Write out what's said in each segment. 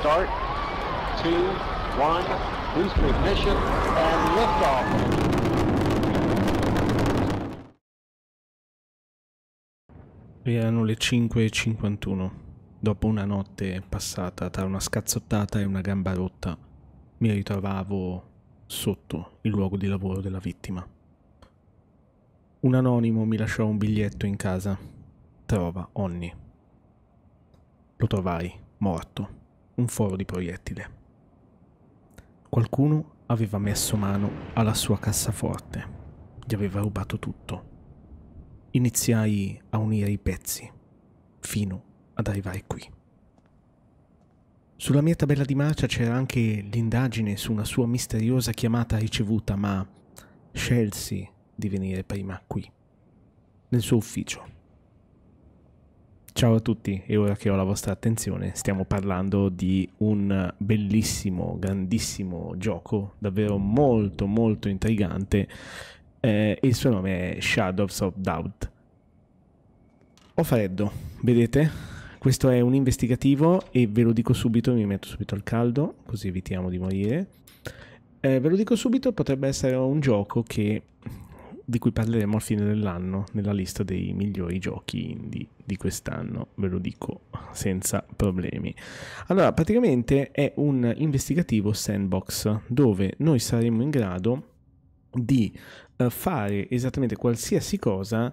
start, two, one, boost ignition, and liftoff. Erano le 5.51. Dopo una notte passata tra una scazzottata e una gamba rotta, mi ritrovavo sotto il luogo di lavoro della vittima. Un anonimo mi lasciò un biglietto in casa. Trova Onni. Lo trovai, morto, un foro di proiettile. Qualcuno aveva messo mano alla sua cassaforte, gli aveva rubato tutto. Iniziai a unire i pezzi, fino ad arrivare qui. Sulla mia tabella di marcia c'era anche l'indagine su una sua misteriosa chiamata ricevuta, ma scelsi di venire prima qui, nel suo ufficio Ciao a tutti e ora che ho la vostra attenzione stiamo parlando di un bellissimo, grandissimo gioco, davvero molto molto intrigante eh, il suo nome è Shadows of Doubt. Ho freddo, vedete? Questo è un investigativo e ve lo dico subito, mi metto subito al caldo così evitiamo di morire. Eh, ve lo dico subito, potrebbe essere un gioco che di cui parleremo a fine dell'anno nella lista dei migliori giochi indie di quest'anno, ve lo dico senza problemi. Allora, praticamente è un investigativo sandbox dove noi saremo in grado di eh, fare esattamente qualsiasi cosa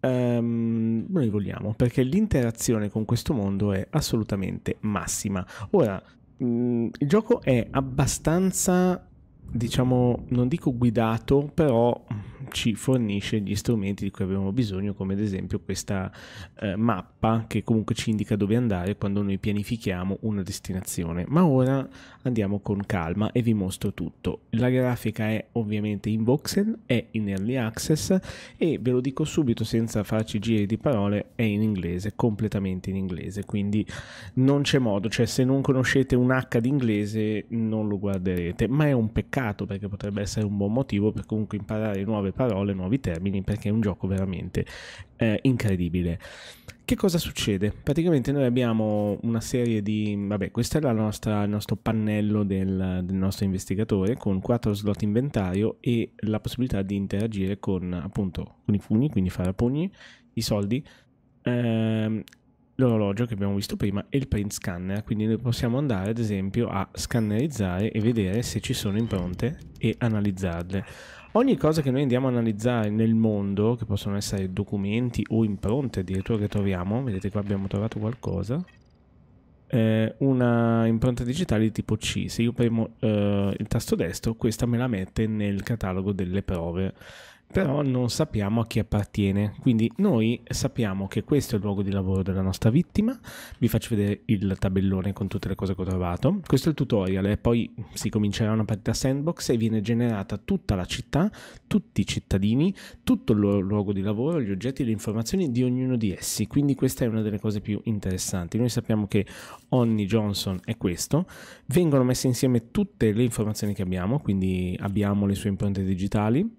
Um, noi vogliamo perché l'interazione con questo mondo è assolutamente massima. Ora, mh, mm, il gioco è abbastanza diciamo, non dico guidato, però ci fornisce gli strumenti di cui abbiamo bisogno, come ad esempio questa eh, mappa che comunque ci indica dove andare quando noi pianifichiamo una destinazione. Ma ora andiamo con calma e vi mostro tutto. La grafica è ovviamente in voxel, è in early access e ve lo dico subito senza farci giri di parole, è in inglese, completamente in inglese, quindi non c'è modo, cioè se non conoscete un H di inglese non lo guarderete, ma è un peccato peccato perché potrebbe essere un buon motivo per comunque imparare nuove parole, nuovi termini, perché è un gioco veramente eh, incredibile. Che cosa succede? Praticamente noi abbiamo una serie di... Vabbè, questo è nostra, il nostro pannello del, del, nostro investigatore con quattro slot inventario e la possibilità di interagire con appunto con i funi, quindi fare pugni, i soldi, ehm, l'orologio che abbiamo visto prima e il print scanner, quindi noi possiamo andare ad esempio a scannerizzare e vedere se ci sono impronte e analizzarle. Ogni cosa che noi andiamo a analizzare nel mondo, che possono essere documenti o impronte addirittura che troviamo, vedete qua abbiamo trovato qualcosa, eh, una impronta digitale di tipo C, se io premo eh, il tasto destro questa me la mette nel catalogo delle prove però non sappiamo a chi appartiene. Quindi noi sappiamo che questo è il luogo di lavoro della nostra vittima. Vi faccio vedere il tabellone con tutte le cose che ho trovato. Questo è il tutorial e poi si comincerà una partita sandbox e viene generata tutta la città, tutti i cittadini, tutto il loro luogo di lavoro, gli oggetti e le informazioni di ognuno di essi. Quindi questa è una delle cose più interessanti. Noi sappiamo che ogni Johnson è questo. Vengono messe insieme tutte le informazioni che abbiamo, quindi abbiamo le sue impronte digitali,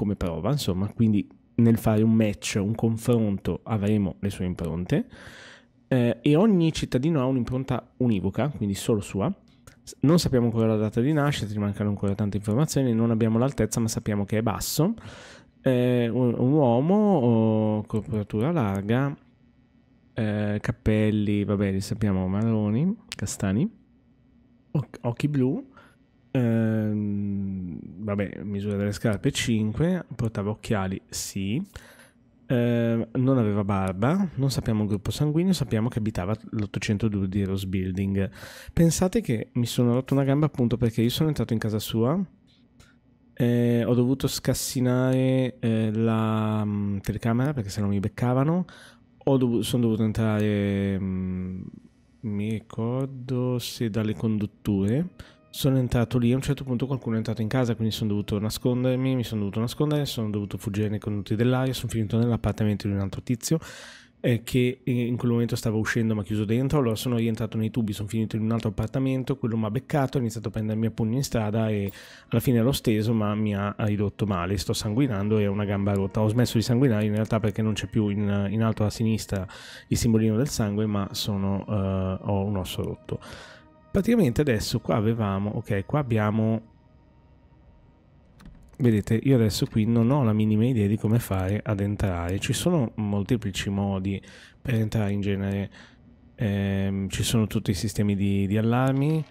come prova, insomma, quindi nel fare un match, un confronto, avremo le sue impronte eh, e ogni cittadino ha un'impronta univoca, quindi solo sua. Non sappiamo ancora la data di nascita, ci mancano ancora tante informazioni, non abbiamo l'altezza ma sappiamo che è basso, eh, un, un, uomo, corporatura larga, eh, capelli, vabbè li sappiamo marroni, castani, occhi blu, Ehm, vabbè, misura delle scarpe 5, portava occhiali, sì. Ehm, non aveva barba, non sappiamo il gruppo sanguigno, sappiamo che abitava l'802 di Rose Building. Pensate che mi sono rotto una gamba appunto perché io sono entrato in casa sua, eh, ho dovuto scassinare eh, la mh, mm, telecamera perché se no mi beccavano. Dov- sono dovuto entrare, mh, mm, mi ricordo se dalle condutture, sono entrato lì, a un certo punto qualcuno è entrato in casa, quindi sono dovuto nascondermi, mi sono dovuto nascondere, sono dovuto fuggire nei condotti dell'aria, sono finito nell'appartamento di un altro tizio eh, che in quel momento stava uscendo ma chiuso dentro, allora sono rientrato nei tubi, sono finito in un altro appartamento, quello mi ha beccato, ha iniziato a prendermi a pugni in strada e alla fine l'ho steso ma mi ha ridotto male, sto sanguinando e ho una gamba rotta, ho smesso di sanguinare in realtà perché non c'è più in, in alto a sinistra il simbolino del sangue ma sono, eh, ho un osso rotto praticamente adesso qua avevamo, ok, qua abbiamo, vedete, io adesso qui non ho la minima idea di come fare ad entrare. Ci sono molteplici modi per entrare in genere. Eh, ci sono tutti i sistemi di, di allarmi,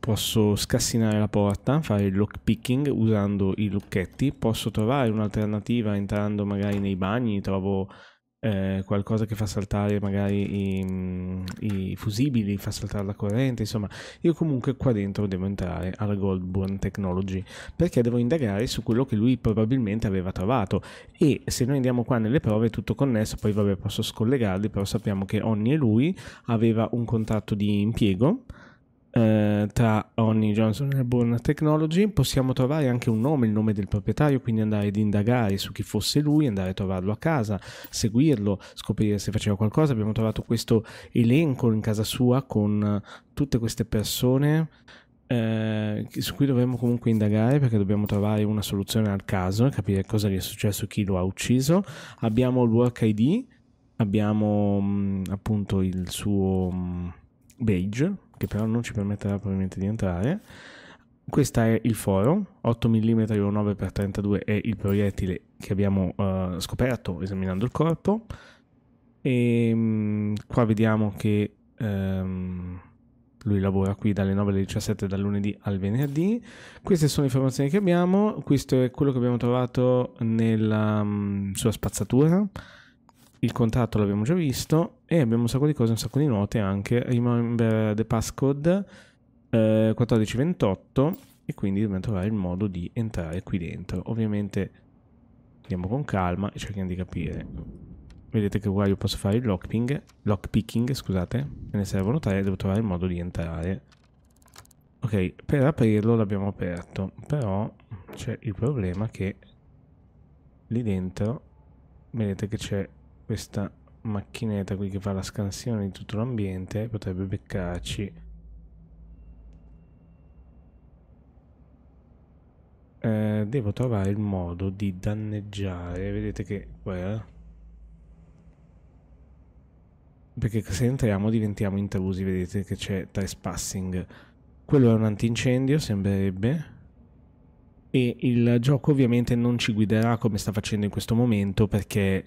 posso scassinare la porta, fare il lockpicking usando i lucchetti, posso trovare un'alternativa entrando magari nei bagni, trovo eh, qualcosa che fa saltare magari i, mm, i, fusibili, fa saltare la corrente, insomma, io comunque qua dentro devo entrare alla Goldburn Technology perché devo indagare su quello che lui probabilmente aveva trovato e se noi andiamo qua nelle prove è tutto connesso, poi vabbè posso scollegarli, però sappiamo che Onni e lui aveva un contratto di impiego eh, tra Onni Johnson e Bourne Technology possiamo trovare anche un nome, il nome del proprietario, quindi andare ad indagare su chi fosse lui, andare a trovarlo a casa, seguirlo, scoprire se faceva qualcosa. Abbiamo trovato questo elenco in casa sua con tutte queste persone eh, su cui dovremmo comunque indagare perché dobbiamo trovare una soluzione al caso e capire cosa gli è successo, chi lo ha ucciso. Abbiamo il work ID, abbiamo mh, mm, appunto il suo mh, mm, badge che però non ci permetterà probabilmente di entrare. Questo è il foro, 8 mm 9x32 è il proiettile che abbiamo uh, scoperto esaminando il corpo. E um, qua vediamo che um, lui lavora qui dalle 9 alle 17 dal lunedì al venerdì. Queste sono le informazioni che abbiamo, questo è quello che abbiamo trovato nella um, sua spazzatura il contratto l'abbiamo già visto e abbiamo un sacco di cose, un sacco di note anche. Remember the passcode eh, 1428 e quindi dobbiamo trovare il modo di entrare qui dentro. Ovviamente andiamo con calma e cerchiamo di capire. Vedete che qua io posso fare il lockpicking, lockpicking scusate, me ne servono tre, devo trovare il modo di entrare. Ok, per aprirlo l'abbiamo aperto, però c'è il problema che lì dentro vedete che c'è questa macchinetta qui che fa la scansione di tutto l'ambiente potrebbe beccarci eh, devo trovare il modo di danneggiare vedete che qua eh? perché se entriamo diventiamo intrusi vedete che c'è trespassing quello è un antincendio sembrerebbe e il gioco ovviamente non ci guiderà come sta facendo in questo momento perché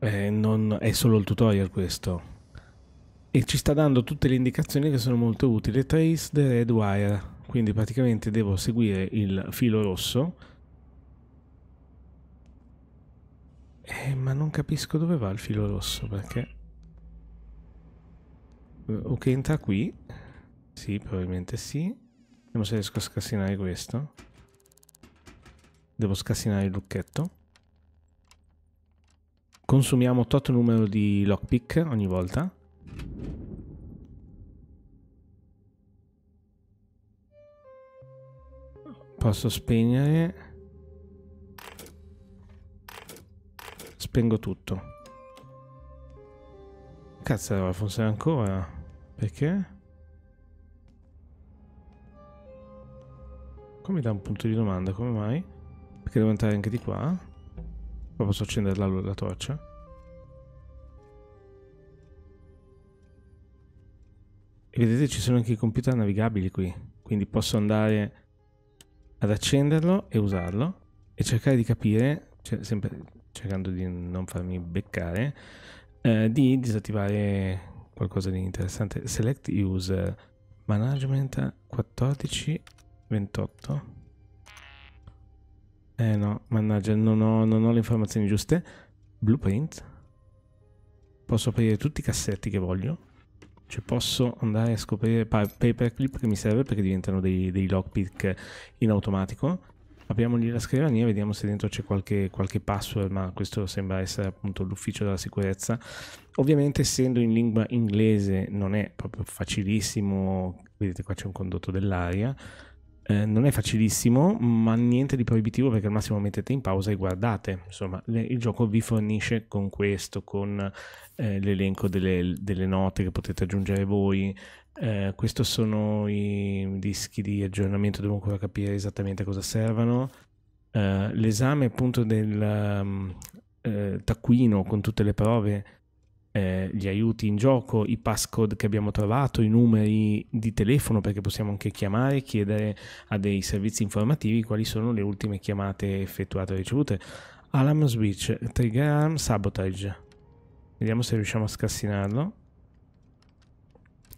eh, non, è solo il tutorial questo. E ci sta dando tutte le indicazioni che sono molto utili. Trace the red wire. Quindi praticamente devo seguire il filo rosso. Eh, ma non capisco dove va il filo rosso perché... Eh, o che entra qui? Sì, probabilmente sì. Vediamo se riesco a scassinare questo. Devo scassinare il lucchetto. Consumiamo tot numero di lockpick ogni volta. Posso spegnere. Spengo tutto. Cazzo, doveva ancora. Perché? Come da un punto di domanda, come mai? Perché devo entrare anche di qua? Qua posso accendere la, la torcia? E vedete ci sono anche i computer navigabili qui, quindi posso andare ad accenderlo e usarlo e cercare di capire, cioè, sempre cercando di non farmi beccare, eh, di disattivare qualcosa di interessante. Select User Management 1428 eh no, mannaggia, non ho, non ho le informazioni giuste. Blueprint. Posso aprire tutti i cassetti che voglio. Cioè posso andare a scoprire paperclip che mi serve perché diventano dei, dei lockpick in automatico. Apriamogli la scrivania, vediamo se dentro c'è qualche, qualche password, ma questo sembra essere appunto l'ufficio della sicurezza. Ovviamente essendo in lingua inglese non è proprio facilissimo, vedete qua c'è un condotto dell'aria, eh, non è facilissimo, ma niente di proibitivo perché al massimo mettete in pausa e guardate. Insomma, le, il gioco vi fornisce con questo, con eh, l'elenco delle, delle, note che potete aggiungere voi. Eh, questi sono i dischi di aggiornamento, devo ancora capire esattamente cosa servono. Eh, l'esame appunto del um, taccuino con tutte le prove eh, gli aiuti in gioco, i passcode che abbiamo trovato, i numeri di telefono perché possiamo anche chiamare e chiedere a dei servizi informativi quali sono le ultime chiamate effettuate o ricevute. Alarm switch, trigger alarm, sabotage. Vediamo se riusciamo a scassinarlo.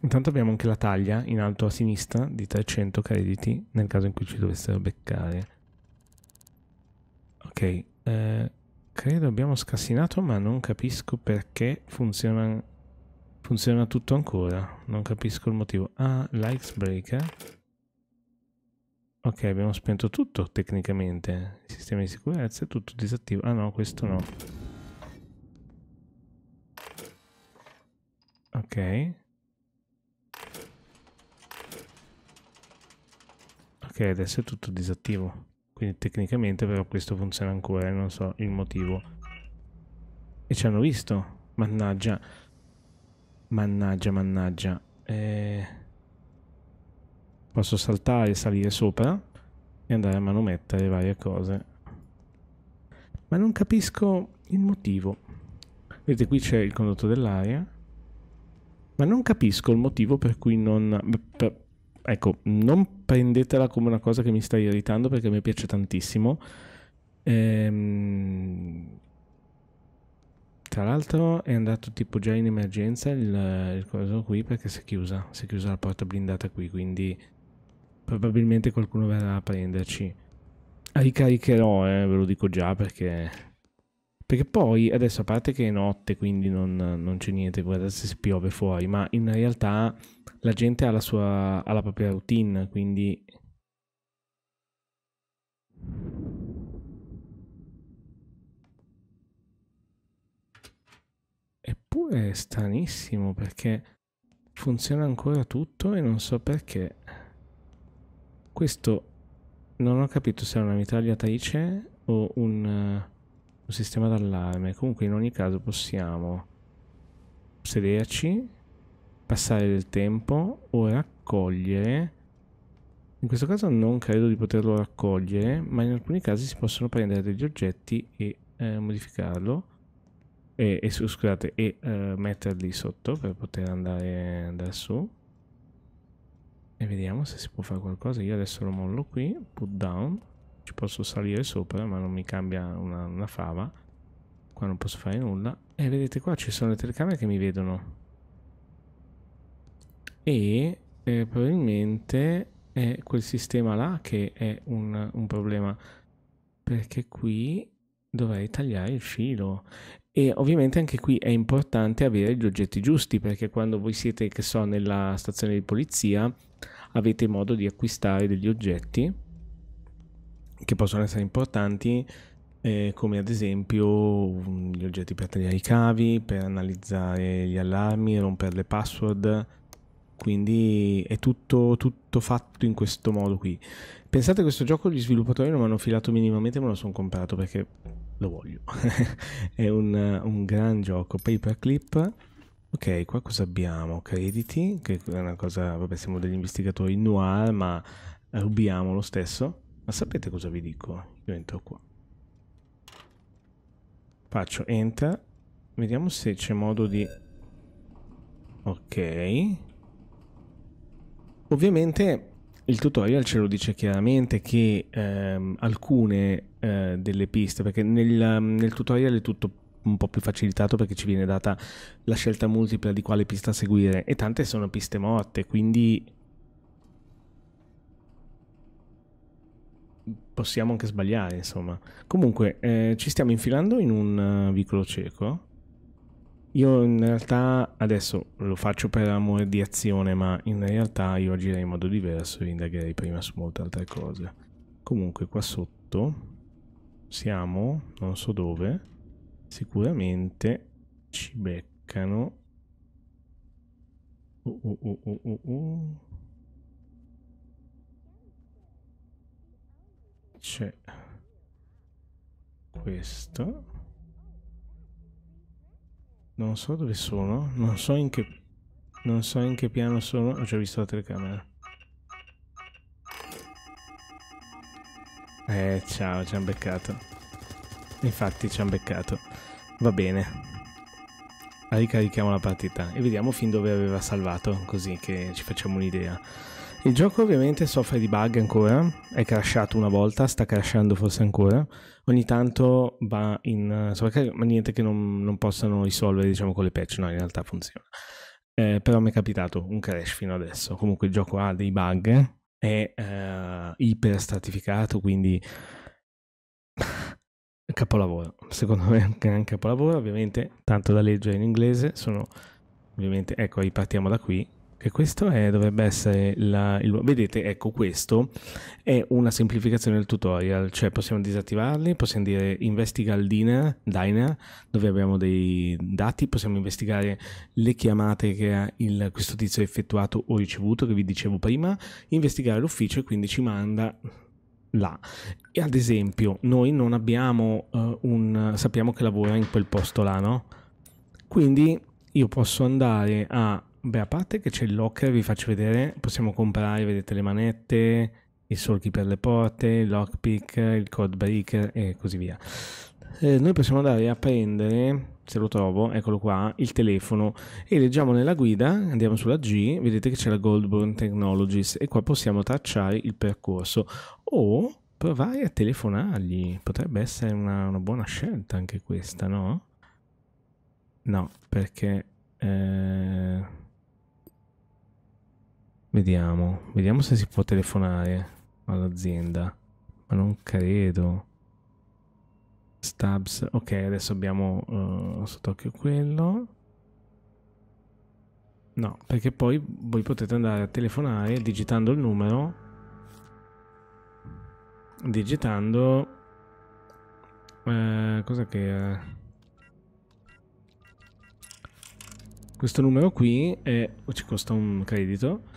Intanto abbiamo anche la taglia in alto a sinistra di 300 crediti nel caso in cui ci dovessero beccare. Ok, eh, credo abbiamo scassinato ma non capisco perché funziona, funziona tutto ancora. Non capisco il motivo. Ah, breaker Ok, abbiamo spento tutto tecnicamente. Il sistema di sicurezza è tutto disattivo. Ah no, questo no. Ok. Ok, adesso è tutto disattivo. Quindi tecnicamente però questo funziona ancora e non so il motivo. E ci hanno visto. Mannaggia. Mannaggia, mannaggia. Eh... Posso saltare, salire sopra e andare a manomettere varie cose. Ma non capisco il motivo. Vedete qui c'è il condotto dell'aria. Ma non capisco il motivo per cui non... Per, Ecco, non prendetela come una cosa che mi sta irritando perché mi piace tantissimo. Ehm... Tra l'altro è andato tipo già in emergenza il, il coso qui perché si è chiusa, si è chiusa la porta blindata qui, quindi probabilmente qualcuno verrà a prenderci. Ricaricherò, eh, ve lo dico già perché perché poi, adesso a parte che è notte, quindi non, non c'è niente, guardate se piove fuori, ma in realtà la gente ha la, sua, ha la propria routine, quindi... Eppure è stranissimo perché funziona ancora tutto e non so perché. Questo non ho capito se è una mitragliatrice o un un sistema d'allarme. Comunque in ogni caso possiamo sederci, passare del tempo o raccogliere. In questo caso non credo di poterlo raccogliere, ma in alcuni casi si possono prendere degli oggetti e eh, modificarlo. E, e, scusate, e eh, metterli sotto per poter andare, da su. E vediamo se si può fare qualcosa. Io adesso lo mollo qui, put down. Ci posso salire sopra, ma non mi cambia una, una fava. Qua non posso fare nulla. E vedete qua ci sono le telecamere che mi vedono. E eh, probabilmente è quel sistema là che è un, un problema. Perché qui dovrei tagliare il filo. E ovviamente anche qui è importante avere gli oggetti giusti perché quando voi siete, che so, nella stazione di polizia avete modo di acquistare degli oggetti che possono essere importanti eh, come ad esempio mm, gli oggetti per tagliare i cavi, per analizzare gli allarmi, rompere le password, quindi è tutto, tutto, fatto in questo modo qui. Pensate a questo gioco, gli sviluppatori non mi hanno filato minimamente, me lo sono comprato perché lo voglio. è un, un, gran gioco, paperclip. Ok, qua cosa abbiamo? Crediti, che è una cosa, vabbè siamo degli investigatori noir, ma rubiamo lo stesso. Ma sapete cosa vi dico? Io entro qua. Faccio enter. Vediamo se c'è modo di... Ok. Ovviamente il tutorial ce lo dice chiaramente che ehm, alcune eh, delle piste, perché nel, nel, tutorial è tutto un po' più facilitato perché ci viene data la scelta multipla di quale pista seguire e tante sono piste morte, quindi possiamo anche sbagliare, insomma. Comunque, eh, ci stiamo infilando in un eh, vicolo cieco. Io in realtà adesso lo faccio per amore di azione, ma in realtà io agirei in modo diverso e indagherei prima su molte altre cose. Comunque qua sotto siamo, non so dove, sicuramente ci beccano. Uh, uh, uh, c'è questo non so dove sono non so in che non so in che piano sono ho già visto la telecamera eh ciao ci hanno beccato infatti ci hanno beccato va bene ricarichiamo la partita e vediamo fin dove aveva salvato così che ci facciamo un'idea il gioco ovviamente soffre di bug ancora, è crashato una volta, sta crashando forse ancora, ogni tanto va in sovraccarico, ma niente che non, non possano risolvere diciamo con le patch, no in realtà funziona. Eh, però mi è capitato un crash fino adesso, comunque il gioco ha dei bug, è eh, iper stratificato, quindi capolavoro, secondo me è un capolavoro, ovviamente tanto da leggere in inglese, sono ovviamente, ecco ripartiamo da qui, che questo è, dovrebbe essere la, il, vedete ecco questo è una semplificazione del tutorial cioè possiamo disattivarli possiamo dire investiga il diner, diner dove abbiamo dei dati possiamo investigare le chiamate che il, questo tizio ha effettuato o ricevuto che vi dicevo prima investigare l'ufficio e quindi ci manda là e ad esempio noi non abbiamo uh, un sappiamo che lavora in quel posto là no quindi io posso andare a Beh, a parte che c'è il locker, vi faccio vedere, possiamo comprare, vedete le manette, i solchi per le porte, il lockpick, il code breaker e così via. Eh, noi possiamo andare a prendere, se lo trovo, eccolo qua, il telefono e leggiamo nella guida, andiamo sulla G, vedete che c'è la Goldborn Technologies e qua possiamo tracciare il percorso o provare a telefonargli, potrebbe essere una, una buona scelta anche questa, no? No, perché... Eh... Vediamo, vediamo se si può telefonare all'azienda. Ma non credo. Stabs, ok, adesso abbiamo uh, eh, occhio quello. No, perché poi voi potete andare a telefonare digitando il numero. Digitando... Eh, cosa che... Era? Questo numero qui è, ci costa un credito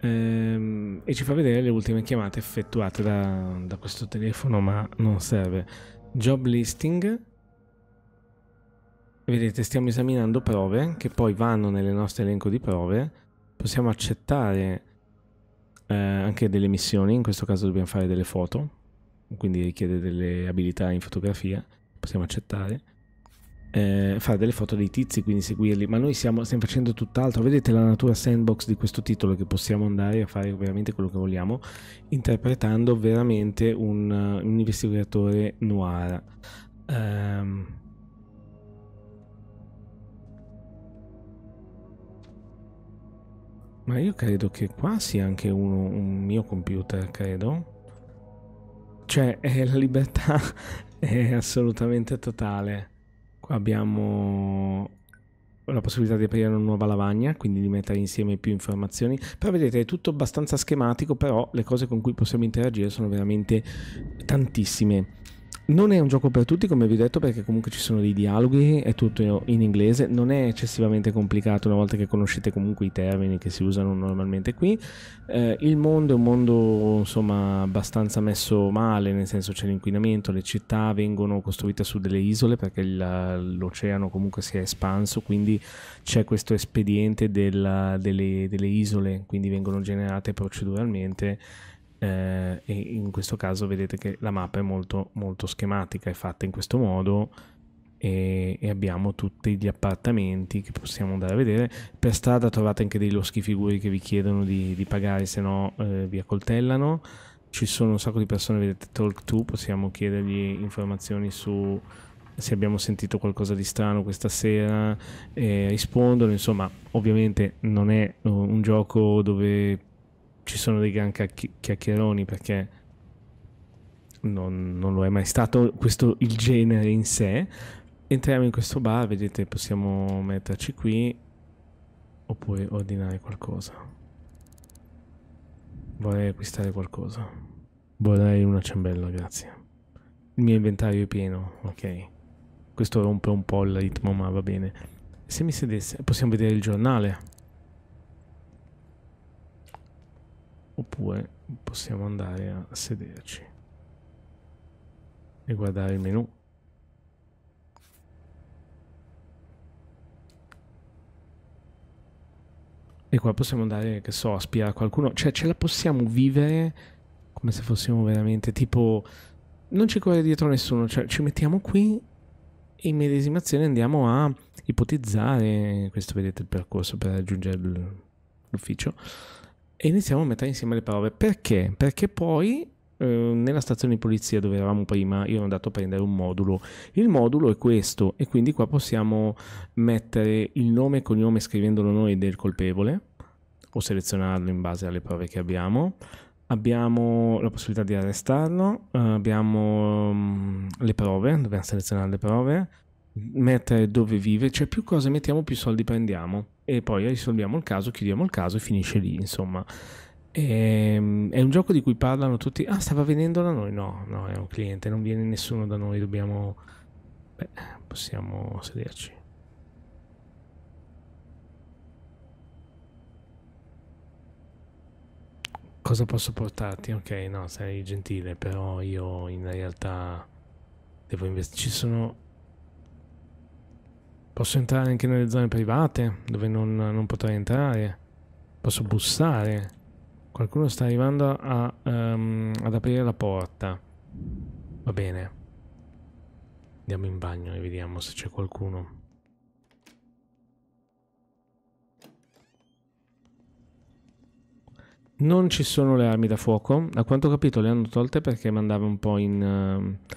ehm, e ci fa vedere le ultime chiamate effettuate da, da questo telefono, ma non serve. Job listing. Vedete, stiamo esaminando prove che poi vanno nel nostro elenco di prove. Possiamo accettare eh, anche delle missioni, in questo caso dobbiamo fare delle foto, quindi richiede delle abilità in fotografia, possiamo accettare eh, fare delle foto dei tizi, quindi seguirli, ma noi siamo, stiamo facendo tutt'altro. Vedete la natura sandbox di questo titolo che possiamo andare a fare veramente quello che vogliamo, interpretando veramente un, eh, un investigatore noir. Um, ma io credo che qua sia anche uno, un mio computer, credo. Cioè, eh, la libertà è assolutamente totale abbiamo la possibilità di aprire una nuova lavagna, quindi di mettere insieme più informazioni. Però vedete, è tutto abbastanza schematico, però le cose con cui possiamo interagire sono veramente tantissime. Non è un gioco per tutti, come vi ho detto, perché comunque ci sono dei dialoghi, è tutto in inglese, non è eccessivamente complicato una volta che conoscete comunque i termini che si usano normalmente qui. Eh, il mondo è un mondo insomma abbastanza messo male, nel senso c'è l'inquinamento, le città vengono costruite su delle isole perché l'oceano comunque si è espanso, quindi c'è questo espediente della, delle, delle isole, quindi vengono generate proceduralmente eh, e in questo caso vedete che la mappa è molto, molto schematica, è fatta in questo modo e, e abbiamo tutti gli appartamenti che possiamo andare a vedere. Per strada trovate anche dei loschi figuri che vi chiedono di, di pagare, se no eh, vi accoltellano. Ci sono un sacco di persone, vedete Talk to, possiamo chiedergli informazioni su se abbiamo sentito qualcosa di strano questa sera, eh, rispondono, insomma ovviamente non è eh, un gioco dove ci sono dei gran chiacchieroni perché non, non, lo è mai stato questo il genere in sé. Entriamo in questo bar, vedete, possiamo metterci qui oppure ordinare qualcosa. Vorrei acquistare qualcosa. Vorrei una ciambella, grazie. Il mio inventario è pieno, ok. Questo rompe un po' il ritmo, ma va bene. Se mi sedesse, possiamo vedere il giornale. oppure possiamo andare a sederci e guardare il menu. E qua possiamo andare, che so, a spiare qualcuno. Cioè, ce la possiamo vivere come se fossimo veramente tipo... Non ci corre dietro nessuno, cioè ci mettiamo qui e in medesimazione andiamo a ipotizzare, questo vedete il percorso per raggiungere l'ufficio, e iniziamo a mettere insieme le parole. Perché? Perché poi eh, nella stazione di polizia dove eravamo prima io ero andato a prendere un modulo. Il modulo è questo e quindi qua possiamo mettere il nome e cognome scrivendolo noi del colpevole o selezionarlo in base alle prove che abbiamo. Abbiamo la possibilità di arrestarlo, eh, abbiamo mm, le prove, dobbiamo selezionare le prove, mettere dove vive, cioè più cose mettiamo più soldi prendiamo e poi risolviamo il caso, chiudiamo il caso e finisce lì, insomma. Ehm, è un gioco di cui parlano tutti. Ah, stava venendo da noi? No, no, è un cliente, non viene nessuno da noi, dobbiamo... Beh, possiamo sederci. Cosa posso portarti? Ok, no, sei gentile, però io in realtà devo investire. Ci sono Posso entrare anche nelle zone private, dove non, non potrei entrare. Posso bussare. Qualcuno sta arrivando a, um, ad aprire la porta. Va bene. Andiamo in bagno e vediamo se c'è qualcuno. Non ci sono le armi da fuoco. A quanto ho capito le hanno tolte perché mandava un po' in... Uh,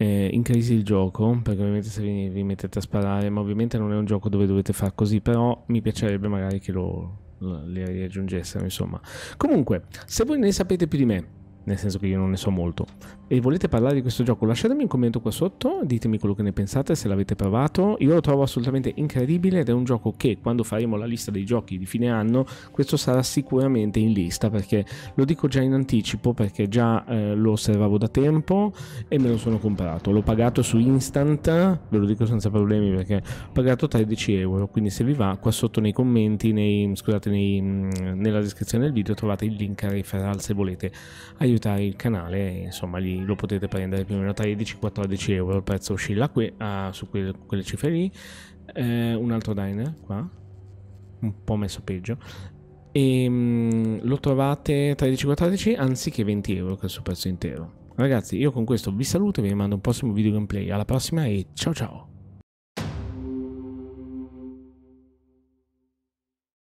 eh, in crisi il gioco, perché ovviamente se vi, mettete a sparare, ma ovviamente non è un gioco dove dovete far così, però mi piacerebbe magari che lo, lo li aggiungessero, insomma. Comunque, se voi ne sapete più di me, nel senso che io non ne so molto. E volete parlare di questo gioco? Lasciatemi un commento qua sotto, ditemi quello che ne pensate, se l'avete provato. Io lo trovo assolutamente incredibile ed è un gioco che quando faremo la lista dei giochi di fine anno, questo sarà sicuramente in lista perché lo dico già in anticipo perché già eh, lo osservavo da tempo e me lo sono comprato. L'ho pagato su Instant, ve lo dico senza problemi perché ho pagato 13 euro, quindi se vi va qua sotto nei commenti, nei, scusate, nei, nella descrizione del video trovate il link a referral se volete aiutare gratuita il canale, insomma lì lo potete prendere più o meno 13-14 euro, il prezzo oscilla qui, ah, su quelle, quelle cifre lì. Eh, un altro diner qua, un po' messo peggio. E ehm, mh, lo trovate 13-14 anziché 20 euro che è il suo prezzo intero. Ragazzi, io con questo vi saluto e vi mando un prossimo video gameplay. Alla prossima e ciao ciao!